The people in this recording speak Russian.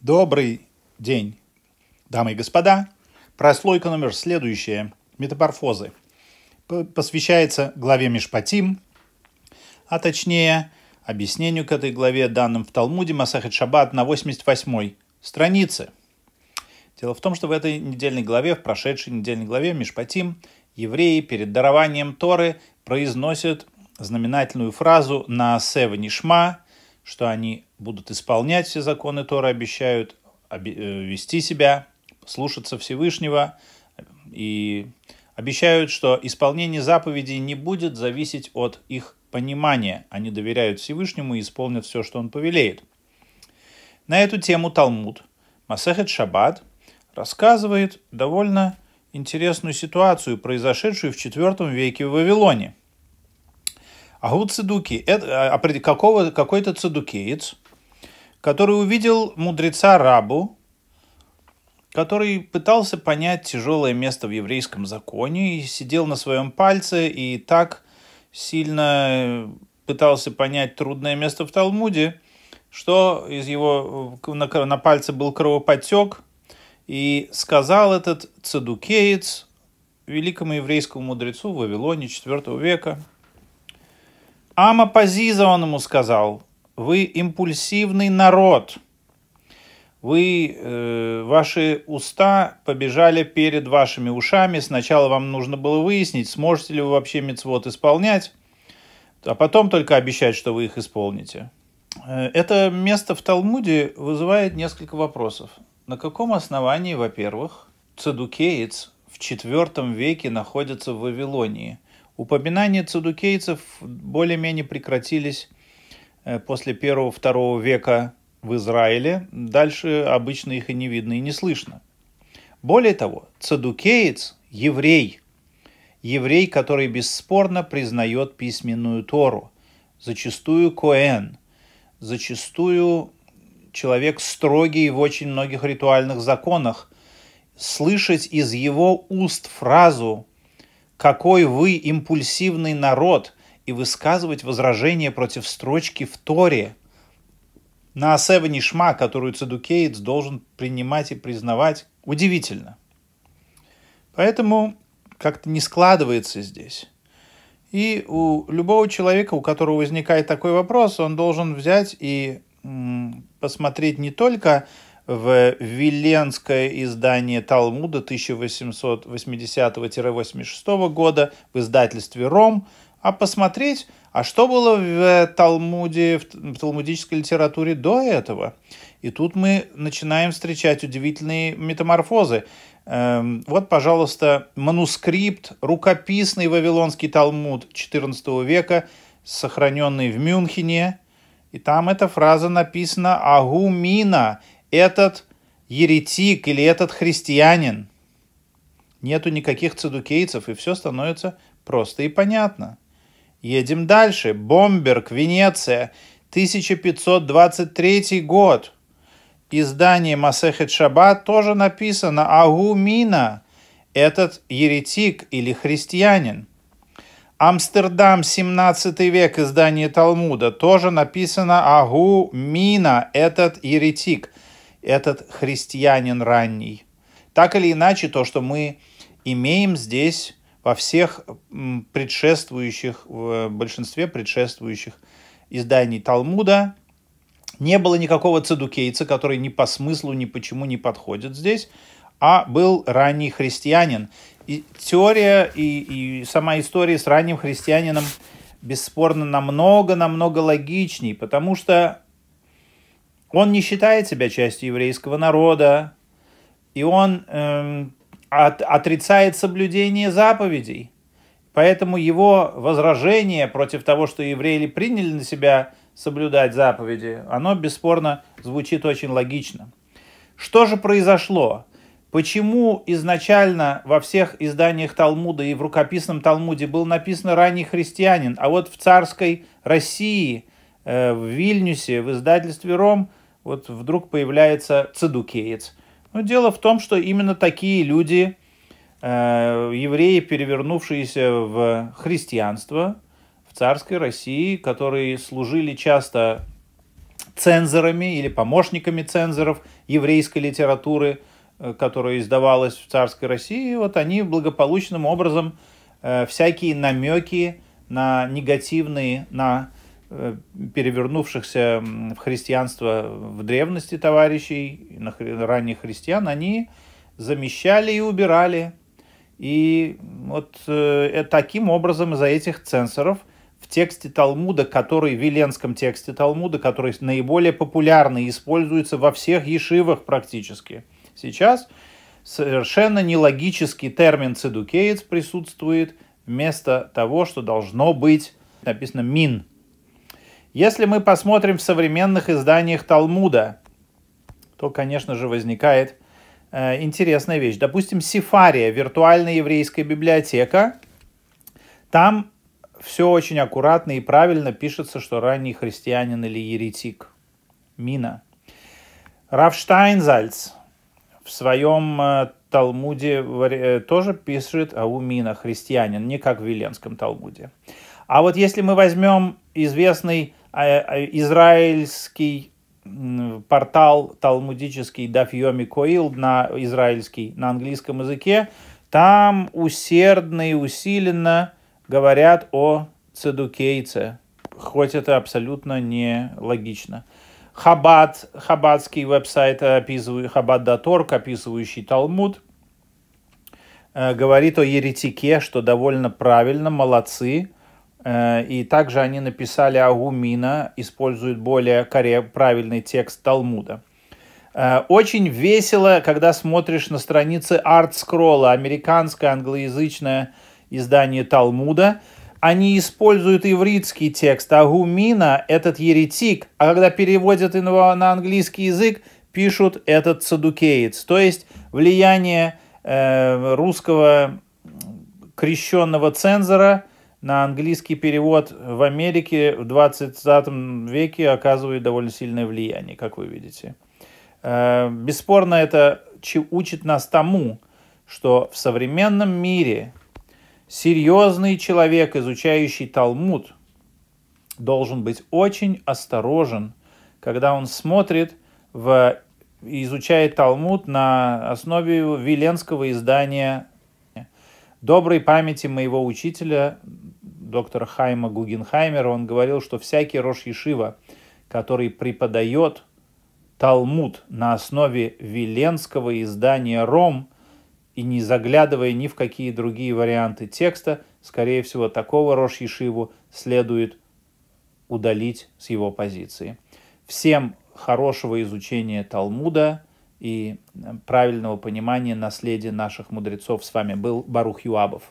Добрый день, дамы и господа. Прослойка номер следующая. Метаморфозы. Посвящается главе Мишпатим, а точнее объяснению к этой главе, данным в Талмуде Масахет Шаббат на 88 странице. Дело в том, что в этой недельной главе, в прошедшей недельной главе Мишпатим, евреи перед дарованием Торы произносят знаменательную фразу «Наасе нишма что они будут исполнять все законы Тора, обещают э, вести себя, слушаться Всевышнего и обещают, что исполнение заповедей не будет зависеть от их понимания. Они доверяют Всевышнему и исполнят все, что он повелеет. На эту тему Талмуд Масехет Шаббат рассказывает довольно интересную ситуацию, произошедшую в IV веке в Вавилоне – Агут Цедуки, это а, а какого, какой-то цедукеец, который увидел мудреца Рабу, который пытался понять тяжелое место в еврейском законе и сидел на своем пальце и так сильно э, пытался понять трудное место в Талмуде, что из его э, на, на пальце был кровоподтек, и сказал этот цедукеец великому еврейскому мудрецу в Вавилоне IV века – Ама Пазиза он ему сказал, вы импульсивный народ, вы, э, ваши уста побежали перед вашими ушами. Сначала вам нужно было выяснить, сможете ли вы вообще мецвод исполнять, а потом только обещать, что вы их исполните. Э, это место в Талмуде вызывает несколько вопросов. На каком основании, во-первых, цедукеец в IV веке находится в Вавилонии – Упоминания цадукейцев более-менее прекратились э, после первого-второго века в Израиле. Дальше обычно их и не видно, и не слышно. Более того, цадукеец – еврей. Еврей, который бесспорно признает письменную Тору. Зачастую Коэн. Зачастую человек строгий в очень многих ритуальных законах. Слышать из его уст фразу какой вы импульсивный народ, и высказывать возражения против строчки в Торе на Асева шма, которую Цедукеец должен принимать и признавать, удивительно. Поэтому как-то не складывается здесь. И у любого человека, у которого возникает такой вопрос, он должен взять и посмотреть не только в Виленское издание Талмуда 1880-86 года в издательстве «Ром», а посмотреть, а что было в Талмуде, в талмудической литературе до этого. И тут мы начинаем встречать удивительные метаморфозы. Эм, вот, пожалуйста, манускрипт, рукописный Вавилонский Талмуд XIV века, сохраненный в Мюнхене. И там эта фраза написана «Агумина» этот еретик или этот христианин. Нету никаких цедукейцев, и все становится просто и понятно. Едем дальше. Бомберг, Венеция, 1523 год. Издание Масехет шаба тоже написано Агумина, этот еретик или христианин. Амстердам, 17 век, издание Талмуда, тоже написано Агу Мина, этот еретик – этот христианин ранний. Так или иначе, то, что мы имеем здесь во всех предшествующих, в большинстве предшествующих изданий Талмуда, не было никакого цедукейца, который ни по смыслу, ни почему не подходит здесь, а был ранний христианин. И теория и, и сама история с ранним христианином бесспорно намного-намного логичней, потому что он не считает себя частью еврейского народа, и он эм, от, отрицает соблюдение заповедей. Поэтому его возражение против того, что евреи приняли на себя соблюдать заповеди, оно бесспорно звучит очень логично. Что же произошло? Почему изначально во всех изданиях Талмуда и в рукописном Талмуде был написан «ранний христианин», а вот в царской России, э, в Вильнюсе, в издательстве «Ром» вот вдруг появляется цедукеец. Но дело в том, что именно такие люди, э, евреи, перевернувшиеся в христианство, в царской России, которые служили часто цензорами или помощниками цензоров еврейской литературы, э, которая издавалась в царской России, вот они благополучным образом э, всякие намеки на негативные, на Э, перевернувшихся в христианство в древности товарищей, ранних христиан, они замещали и убирали. И вот э, э таким образом из-за этих цензоров в тексте Талмуда, который, в Веленском тексте Талмуда, который наиболее популярный, используется во всех ешивах практически сейчас, совершенно нелогический термин «цедукеец» присутствует вместо того, что должно быть написано «мин», если мы посмотрим в современных изданиях Талмуда, то, конечно же, возникает э, интересная вещь. Допустим, Сифария, виртуальная еврейская библиотека, там все очень аккуратно и правильно пишется, что ранний христианин или еретик. Мина. Раф Штайнзальц в своем э, Талмуде э, тоже пишет Мина христианин, не как в Веленском Талмуде. А вот если мы возьмем известный а, а израильский портал талмудический Дафьоми Коил на израильский, на английском языке, там усердно и усиленно говорят о цедукейце, хоть это абсолютно не логично. Хабад, хабадский веб-сайт, хабад.торг, описывающий Талмуд, э, говорит о еретике, что довольно правильно, молодцы – Э, и также они написали Агумина, используют более правильный текст Талмуда. Э, очень весело, когда смотришь на страницы Арт Скролла, американское англоязычное издание Талмуда. Они используют ивритский текст Агумина, этот еретик, а когда переводят его на английский язык, пишут этот садукеец. То есть влияние э, русского крещенного цензора – на английский перевод в Америке в 20 веке оказывает довольно сильное влияние, как вы видите. Э, бесспорно, это учит нас тому, что в современном мире серьезный человек, изучающий Талмуд, должен быть очень осторожен, когда он смотрит в изучает Талмуд на основе Виленского издания доброй памяти моего учителя доктора Хайма Гугенхаймера, он говорил, что всякий Рош Ешива, который преподает Талмуд на основе Виленского издания «Ром», и не заглядывая ни в какие другие варианты текста, скорее всего, такого Рош Ешиву следует удалить с его позиции. Всем хорошего изучения Талмуда и правильного понимания наследия наших мудрецов. С вами был Барух Юабов.